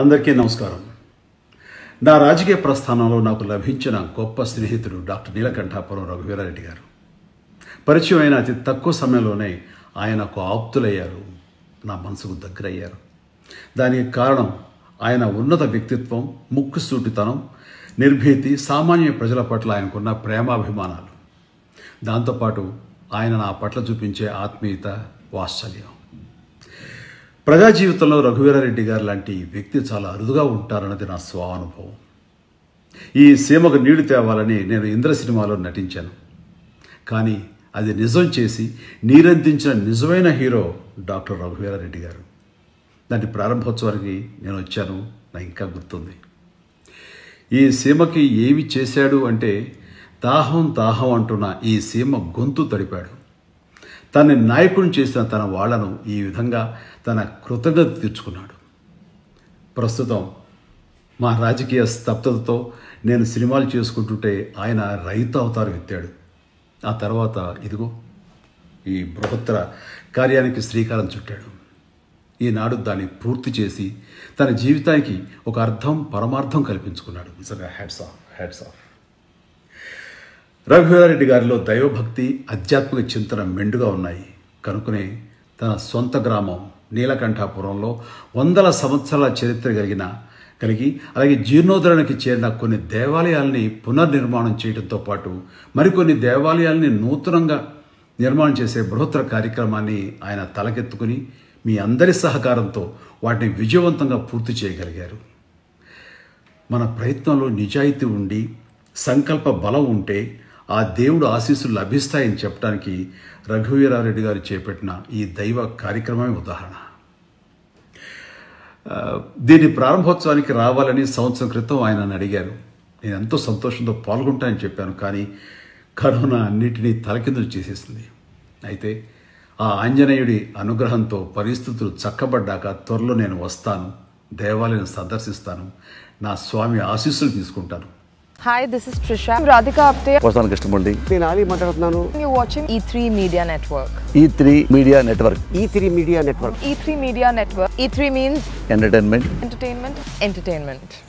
అందరికీ నమస్కారం నా రాజకీయ ప్రస్థానంలో నాకు లభించిన గొప్ప స్నేహితుడు డాక్టర్ నీలకంఠాపురం రఘువీరారెడ్డి గారు పరిచయం అయిన అతి తక్కువ సమయంలోనే ఆయనకు ఆప్తులయ్యారు నా మనసుకు దగ్గరయ్యారు దానికి కారణం ఆయన ఉన్నత వ్యక్తిత్వం ముక్కుసూటితనం నిర్భీతి సామాన్య ప్రజల పట్ల ఆయనకున్న ప్రేమాభిమానాలు దాంతోపాటు ఆయన నా పట్ల చూపించే ఆత్మీయత వాత్సల్యం ప్రజా జీవితంలో రఘువీరారెడ్డి గారు లాంటి వ్యక్తి చాలా అరుదుగా ఉంటారన్నది నా స్వానుభవం ఈ సీమకు నీడు తేవాలని నేను ఇంద్ర సినిమాలో నటించాను కానీ అది నిజం చేసి నీరందించిన నిజమైన హీరో డాక్టర్ రఘువీరారెడ్డి గారు దాని ప్రారంభోత్సవానికి నేను వచ్చాను నా ఇంకా గుర్తుంది ఈ సీమకి ఏమి చేశాడు అంటే దాహం దాహం అంటున్న ఈ సీమ గొంతు తడిపాడు తన నాయకుడిని చేసిన తన వాళ్లను ఈ విధంగా తన కృతజ్ఞత తీర్చుకున్నాడు ప్రస్తుతం మా రాజకీయ స్తబ్దతతో నేను సినిమాలు చేసుకుంటుంటే ఆయన రైతు అవతారం ఎత్తాడు ఆ తర్వాత ఇదిగో ఈ బృహత్తర కార్యానికి శ్రీకారం చుట్టాడు ఈనాడు దాన్ని పూర్తి చేసి తన జీవితానికి ఒక అర్థం పరమార్థం కల్పించుకున్నాడు hats off hats off Raghuveera Reddy గారిలో దైవభక్తి ఆధ్యాత్మిక చింతన మెండుగా ఉన్నాయి కనుకనే తన సొంత గ్రామం నీలకంఠాపురంలో వందల సంవత్సరాల చరిత్ర కలిగిన కలిగి అలాగే జీర్ణోద్ధరణకి చేరిన కొన్ని దేవాలయాల్ని పునర్నిర్మాణం చేయడంతో పాటు మరికొన్ని దేవాలయాల్ని నూతనంగా నిర్మాణం చేసే బృహత్తర కార్యక్రమాన్ని ఆయన తలకెత్తుకుని మీ అందరి సహకారంతో వాటిని విజయవంతంగా పూర్తి చేయగలిగారు మన ప్రయత్నంలో నిజాయితీ ఉండి సంకల్ప బలం ఉంటే ఆ దేవుడు ఆశీస్సులు లభిస్తాయని చెప్పడానికి రఘువీరారెడ్డి గారు చేపట్టిన ఈ దైవ కార్యక్రమమే ఉదాహరణ దీని ప్రారంభోత్సవానికి రావాలని సంవత్సరం క్రితం ఆయన అడిగారు నేను ఎంతో సంతోషంతో పాల్గొంటానని చెప్పాను కానీ కరోనా అన్నిటినీ తలకిందులు చేసేసింది అయితే ఆ ఆంజనేయుడి అనుగ్రహంతో పరిస్థితులు చక్కబడ్డాక త్వరలో నేను వస్తాను దేవాలయం సందర్శిస్తాను నా స్వామి ఆశీస్సులు తీసుకుంటాను hi this is Trisha Radhika Apte వస్తాను కృష్ణమురళి నేను ఆలీ మాట్లాడుతున్నాను you watching E three media network E three media network E three media network E three media network E three means entertainment entertainment entertainment